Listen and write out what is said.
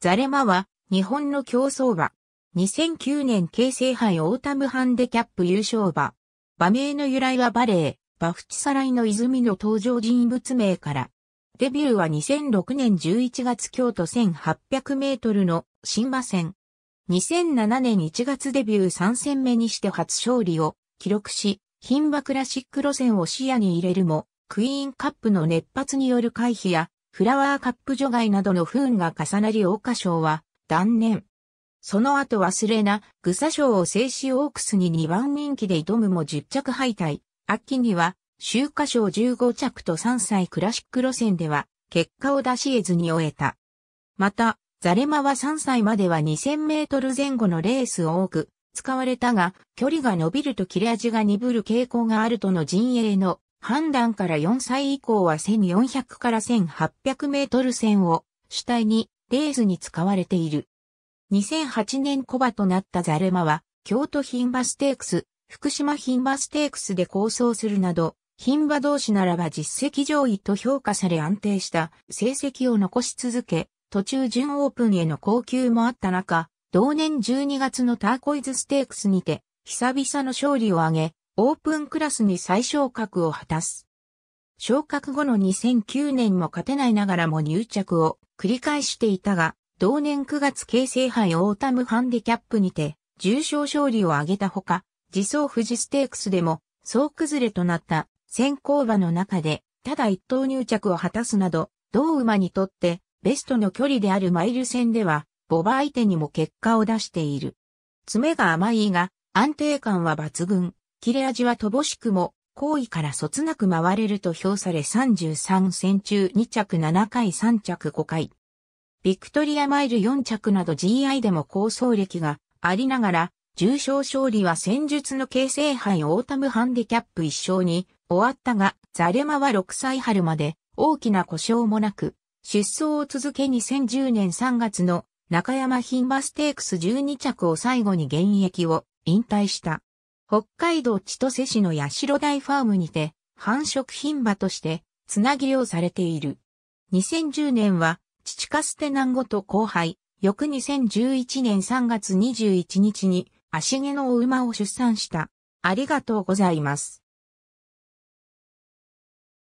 ザレマは、日本の競争馬。2009年京成杯オータムハンデキャップ優勝馬。馬名の由来はバレー、フチサライの泉の登場人物名から。デビューは2006年11月京都1800メートルの新馬戦。2007年1月デビュー3戦目にして初勝利を記録し、牝馬クラシック路線を視野に入れるも、クイーンカップの熱発による回避や、フラワーカップ除外などの不運が重なり桜花賞は断念。その後忘れな、グサ賞を制止オークスに2番人気で挑むも10着敗退。秋には、秋華賞15着と3歳クラシック路線では、結果を出し得ずに終えた。また、ザレマは3歳までは2000メートル前後のレースを多く使われたが、距離が伸びると切れ味が鈍る傾向があるとの陣営の判断から4歳以降は1400から1800メートル線を主体にレースに使われている。2008年コバとなったザルマは、京都品馬ステークス、福島品馬ステークスで構想するなど、品馬同士ならば実績上位と評価され安定した成績を残し続け、途中準オープンへの高級もあった中、同年12月のターコイズステークスにて、久々の勝利を挙げ、オープンクラスに再昇格を果たす。昇格後の2009年も勝てないながらも入着を繰り返していたが、同年9月京成杯オータムハンディキャップにて、重賞勝利を挙げたほか、自走富士ステークスでも、総崩れとなった先行馬の中で、ただ一等入着を果たすなど、同馬にとってベストの距離であるマイル戦では、ボバ相手にも結果を出している。爪が甘いが、安定感は抜群。切れ味は乏しくも、好意からそつなく回れると評され33戦中2着7回3着5回。ビクトリアマイル4着など GI でも構想歴がありながら、重賞勝利は戦術の形成杯オータムハンディキャップ1勝に終わったが、ザレマは6歳春まで大きな故障もなく、出走を続け2010年3月の中山牝馬ステークス12着を最後に現役を引退した。北海道千歳市の八代台ファームにて、繁殖品馬として、つなぎをされている。2010年は、父ステナ南後と後輩、翌2011年3月21日に、足毛の馬を出産した。ありがとうございます。